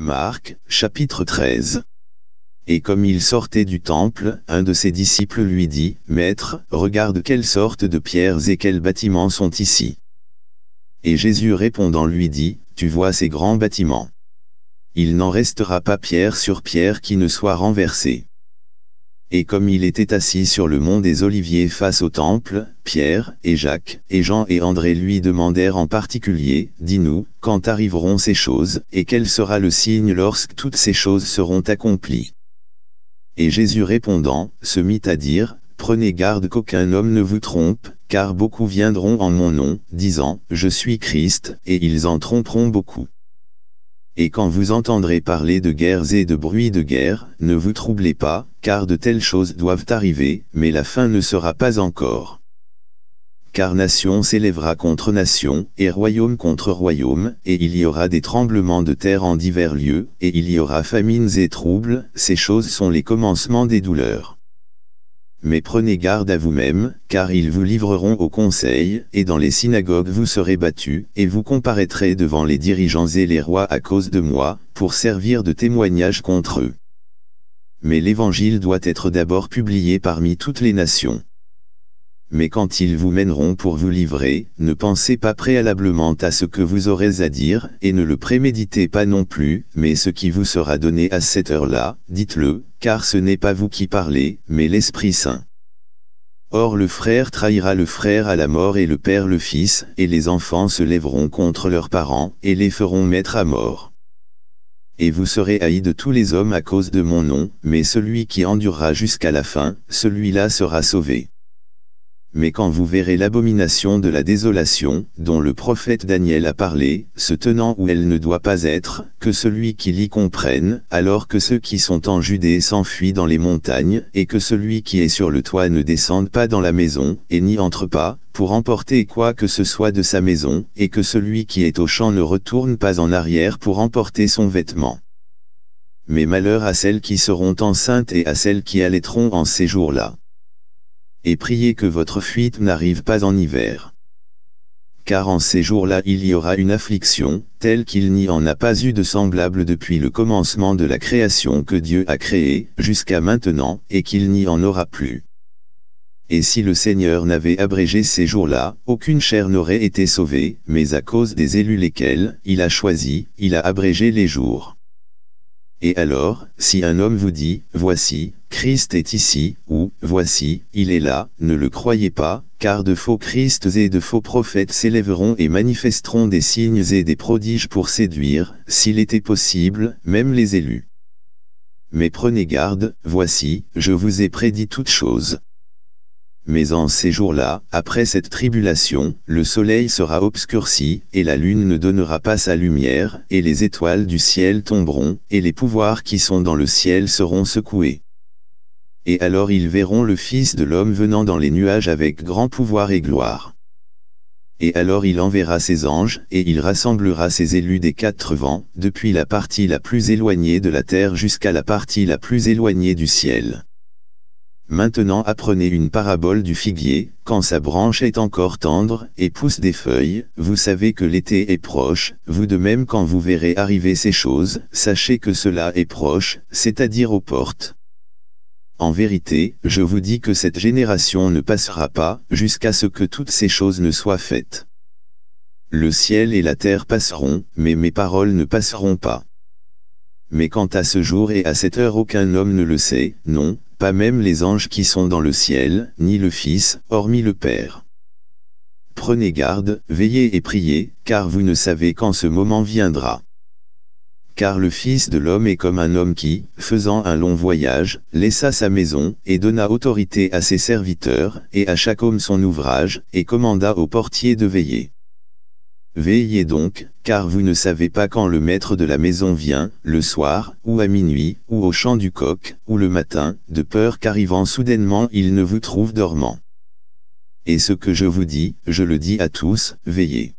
Marc, chapitre 13. Et comme il sortait du temple, un de ses disciples lui dit, Maître, regarde quelles sortes de pierres et quels bâtiments sont ici. Et Jésus répondant lui dit, Tu vois ces grands bâtiments. Il n'en restera pas pierre sur pierre qui ne soit renversée. Et comme il était assis sur le mont des Oliviers face au temple, Pierre, et Jacques, et Jean et André lui demandèrent en particulier, « Dis-nous, quand arriveront ces choses, et quel sera le signe lorsque toutes ces choses seront accomplies ?» Et Jésus répondant, se mit à dire, « Prenez garde qu'aucun homme ne vous trompe, car beaucoup viendront en mon nom, disant, « Je suis Christ », et ils en tromperont beaucoup. Et quand vous entendrez parler de guerres et de bruits de guerre, ne vous troublez pas, car de telles choses doivent arriver, mais la fin ne sera pas encore. Car nation s'élèvera contre nation, et royaume contre royaume, et il y aura des tremblements de terre en divers lieux, et il y aura famines et troubles, ces choses sont les commencements des douleurs. Mais prenez garde à vous-même, car ils vous livreront au conseil, et dans les synagogues vous serez battus, et vous comparaîtrez devant les dirigeants et les rois à cause de moi, pour servir de témoignage contre eux. Mais l'évangile doit être d'abord publié parmi toutes les nations mais quand ils vous mèneront pour vous livrer, ne pensez pas préalablement à ce que vous aurez à dire, et ne le préméditez pas non plus, mais ce qui vous sera donné à cette heure-là, dites-le, car ce n'est pas vous qui parlez, mais l'Esprit Saint. Or le frère trahira le frère à la mort et le père le fils, et les enfants se lèveront contre leurs parents, et les feront mettre à mort. Et vous serez haïs de tous les hommes à cause de mon nom, mais celui qui endurera jusqu'à la fin, celui-là sera sauvé. Mais quand vous verrez l'abomination de la désolation, dont le prophète Daniel a parlé, se tenant où elle ne doit pas être, que celui qui l'y comprenne, alors que ceux qui sont en Judée s'enfuient dans les montagnes, et que celui qui est sur le toit ne descende pas dans la maison, et n'y entre pas, pour emporter quoi que ce soit de sa maison, et que celui qui est au champ ne retourne pas en arrière pour emporter son vêtement. Mais malheur à celles qui seront enceintes et à celles qui allaiteront en ces jours-là et priez que votre fuite n'arrive pas en hiver. Car en ces jours-là il y aura une affliction, telle qu'il n'y en a pas eu de semblable depuis le commencement de la création que Dieu a créée, jusqu'à maintenant, et qu'il n'y en aura plus. Et si le Seigneur n'avait abrégé ces jours-là, aucune chair n'aurait été sauvée, mais à cause des élus lesquels il a choisi, il a abrégé les jours. Et alors, si un homme vous dit, voici, Christ est ici, ou, voici, il est là, ne le croyez pas, car de faux Christes et de faux prophètes s'élèveront et manifesteront des signes et des prodiges pour séduire, s'il était possible, même les élus. Mais prenez garde, voici, je vous ai prédit toutes choses. Mais en ces jours-là, après cette tribulation, le soleil sera obscurci, et la lune ne donnera pas sa lumière, et les étoiles du ciel tomberont, et les pouvoirs qui sont dans le ciel seront secoués et alors ils verront le Fils de l'homme venant dans les nuages avec grand pouvoir et gloire. Et alors il enverra ses anges, et il rassemblera ses élus des quatre vents, depuis la partie la plus éloignée de la terre jusqu'à la partie la plus éloignée du ciel. Maintenant apprenez une parabole du figuier, quand sa branche est encore tendre, et pousse des feuilles, vous savez que l'été est proche, vous de même quand vous verrez arriver ces choses, sachez que cela est proche, c'est-à-dire aux portes. En vérité, je vous dis que cette génération ne passera pas, jusqu'à ce que toutes ces choses ne soient faites. Le ciel et la terre passeront, mais mes paroles ne passeront pas. Mais quant à ce jour et à cette heure aucun homme ne le sait, non, pas même les anges qui sont dans le ciel, ni le Fils, hormis le Père. Prenez garde, veillez et priez, car vous ne savez quand ce moment viendra car le Fils de l'homme est comme un homme qui, faisant un long voyage, laissa sa maison, et donna autorité à ses serviteurs, et à chaque homme son ouvrage, et commanda au portier de veiller. Veillez donc, car vous ne savez pas quand le maître de la maison vient, le soir, ou à minuit, ou au chant du coq, ou le matin, de peur qu'arrivant soudainement il ne vous trouve dormant. Et ce que je vous dis, je le dis à tous, veillez.